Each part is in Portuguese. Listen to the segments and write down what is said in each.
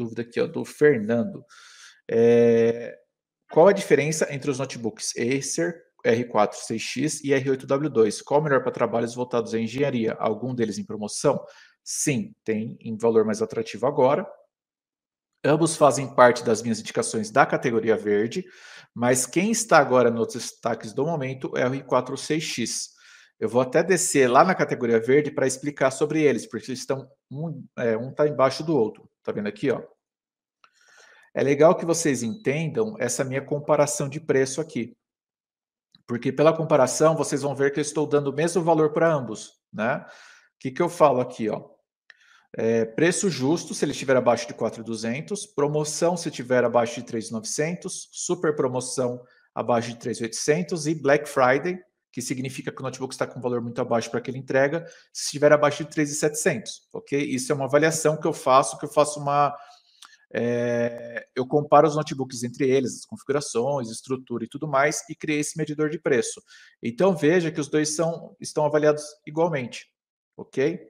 dúvida aqui ó, do Fernando. É, qual a diferença entre os notebooks Acer R4 6X e R8W2? Qual o melhor para trabalhos voltados à engenharia? Algum deles em promoção? Sim, tem em valor mais atrativo agora. Ambos fazem parte das minhas indicações da categoria verde, mas quem está agora nos destaques do momento é o R4 6X. Eu vou até descer lá na categoria verde para explicar sobre eles, porque eles estão um está é, um tá embaixo do outro. Tá vendo aqui, ó? É legal que vocês entendam essa minha comparação de preço aqui. Porque pela comparação, vocês vão ver que eu estou dando o mesmo valor para ambos, né? O que, que eu falo aqui, ó? É, preço justo, se ele estiver abaixo de 4,200. Promoção, se estiver abaixo de 3,900. Super promoção, abaixo de 3,800. E Black Friday, que significa que o notebook está com um valor muito abaixo para aquele entrega, se estiver abaixo de 3,700, ok? Isso é uma avaliação que eu faço, que eu faço uma... É, eu comparo os notebooks entre eles, as configurações, estrutura e tudo mais, e criei esse medidor de preço. Então veja que os dois são, estão avaliados igualmente, ok?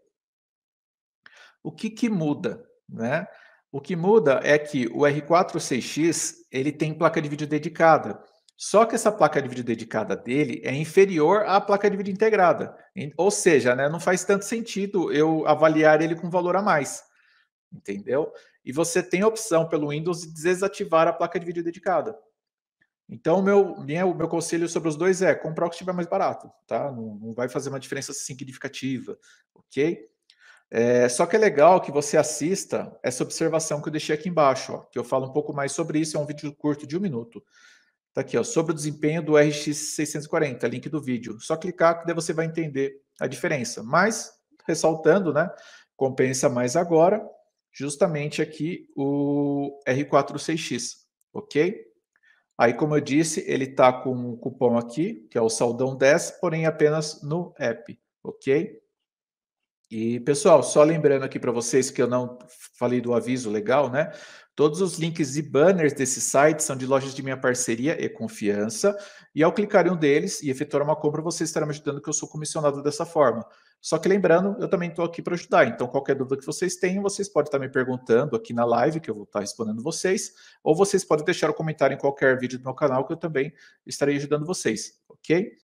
O que, que muda, né? O que muda é que o R4 6X ele tem placa de vídeo dedicada. Só que essa placa de vídeo dedicada dele é inferior à placa de vídeo integrada. Ou seja, né, não faz tanto sentido eu avaliar ele com valor a mais. Entendeu? E você tem a opção pelo Windows de desativar a placa de vídeo dedicada. Então, meu, meu conselho sobre os dois é comprar o que estiver mais barato, tá? Não, não vai fazer uma diferença assim, significativa, ok? É, só que é legal que você assista essa observação que eu deixei aqui embaixo, ó, que eu falo um pouco mais sobre isso, é um vídeo curto de um minuto. Tá aqui, ó, sobre o desempenho do RX 640, link do vídeo. Só clicar que daí você vai entender a diferença. Mas, ressaltando, né, compensa mais agora, justamente aqui o R46X, ok? Aí, como eu disse, ele está com um cupom aqui, que é o Saldão 10, porém apenas no app, ok? E pessoal, só lembrando aqui para vocês que eu não falei do aviso legal, né? Todos os links e banners desse site são de lojas de minha parceria e confiança, e ao clicar em um deles e efetuar uma compra, vocês estarão me ajudando que eu sou comissionado dessa forma. Só que lembrando, eu também estou aqui para ajudar, então qualquer dúvida que vocês tenham, vocês podem estar me perguntando aqui na live, que eu vou estar respondendo vocês, ou vocês podem deixar o um comentário em qualquer vídeo do meu canal, que eu também estarei ajudando vocês, ok?